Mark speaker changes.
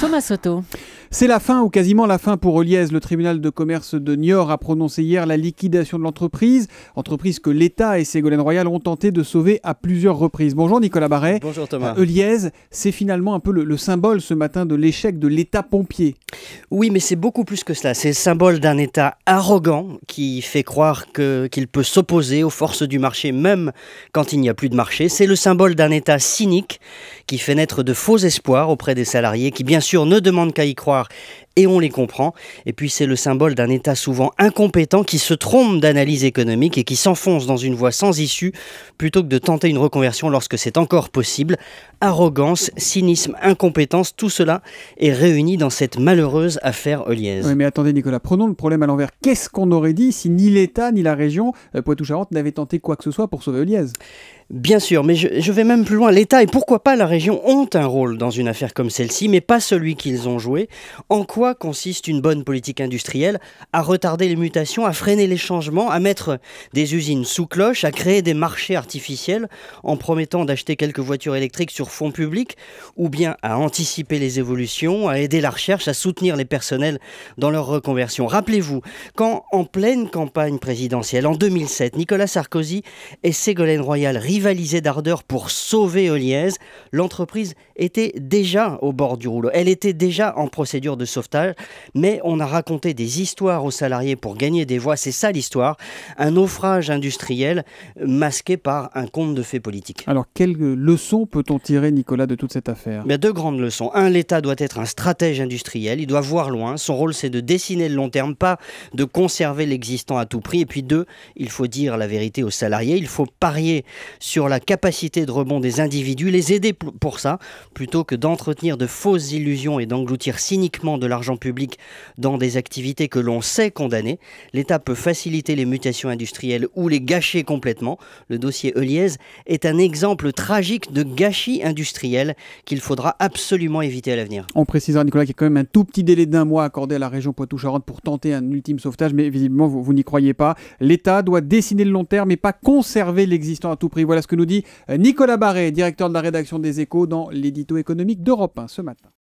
Speaker 1: Thomas Soto.
Speaker 2: C'est la fin ou quasiment la fin pour Eliès. Le tribunal de commerce de Niort a prononcé hier la liquidation de l'entreprise, entreprise que l'État et Ségolène Royal ont tenté de sauver à plusieurs reprises. Bonjour Nicolas Barret. Bonjour Thomas. Eliès,
Speaker 1: euh, c'est finalement un peu le, symbole ce matin de l'échec de l'État pompier. Oui, mais c'est beaucoup plus que cela. C'est le symbole d'un État arrogant qui fait croire qu'il peut s'opposer aux forces du marché même quand il n'y a plus de marché. C'est le symbole d'un État cynique qui fait naître de faux espoirs auprès des salariés qui bien sûr ne demandent qu'à y croire voir et on les comprend. Et puis c'est le symbole d'un État souvent incompétent qui se trompe d'analyse économique et qui s'enfonce dans une voie sans issue plutôt que de tenter une reconversion lorsque c'est encore possible. Arrogance, cynisme, incompétence, tout cela est réuni dans cette malheureuse affaire Elièse. Oui, mais attendez Nicolas, prenons le problème à l'envers. Qu'est-ce qu'on aurait dit si
Speaker 2: ni l'État ni la région euh, Poitou-Charentes
Speaker 1: n'avaient tenté quoi que ce soit pour sauver Elièse Bien sûr, mais je, vais même plus loin. L'État et pourquoi pas la région ont un rôle dans une affaire comme celle-ci, mais pas celui qu'ils ont joué. En quoi consiste une bonne politique industrielle À retarder les mutations, à freiner les changements, à mettre des usines sous cloche, à créer des marchés artificiels en promettant d'acheter quelques voitures électriques sur fonds publics, ou bien à anticiper les évolutions, à aider la recherche, à soutenir les personnels dans leur reconversion. Rappelez-vous, quand en pleine campagne présidentielle, en 2007, Nicolas Sarkozy et Ségolène Royal rivalisaient d'ardeur pour sauver Oliès. l'entreprise était déjà au bord du rouleau. Elle était déjà en procédure de sauvetage mais on a raconté des histoires aux salariés pour gagner des voix. C'est ça l'histoire. Un naufrage industriel masqué par un conte de fées politique.
Speaker 2: Alors, quelles leçons peut-on tirer, Nicolas, de toute cette affaire
Speaker 1: mais Deux grandes leçons. Un, l'État doit être un stratège industriel. Il doit voir loin. Son rôle, c'est de dessiner le long terme, pas de conserver l'existant à tout prix. Et puis, deux, il faut dire la vérité aux salariés. Il faut parier sur la capacité de rebond des individus, les aider pour ça, plutôt que d'entretenir de fausses illusions et d'engloutir cyniquement de l'argent public dans des activités que l'on sait condamner, l'État peut faciliter les mutations industrielles ou les gâcher complètement. Le dossier Eliès est un exemple tragique de gâchis industriel qu'il faudra absolument éviter à l'avenir.
Speaker 2: On précisera, hein, Nicolas, qu'il y a quand même un tout petit délai d'un mois accordé à la région Poitou-Charentes pour tenter un ultime sauvetage, mais visiblement, vous, n'y croyez pas. L'État doit dessiner le long terme et pas conserver l'existant à tout prix. Voilà ce que nous dit euh, Nicolas Barré, directeur de la rédaction des Échos, dans l'édito économique d'Europe 1 ce matin.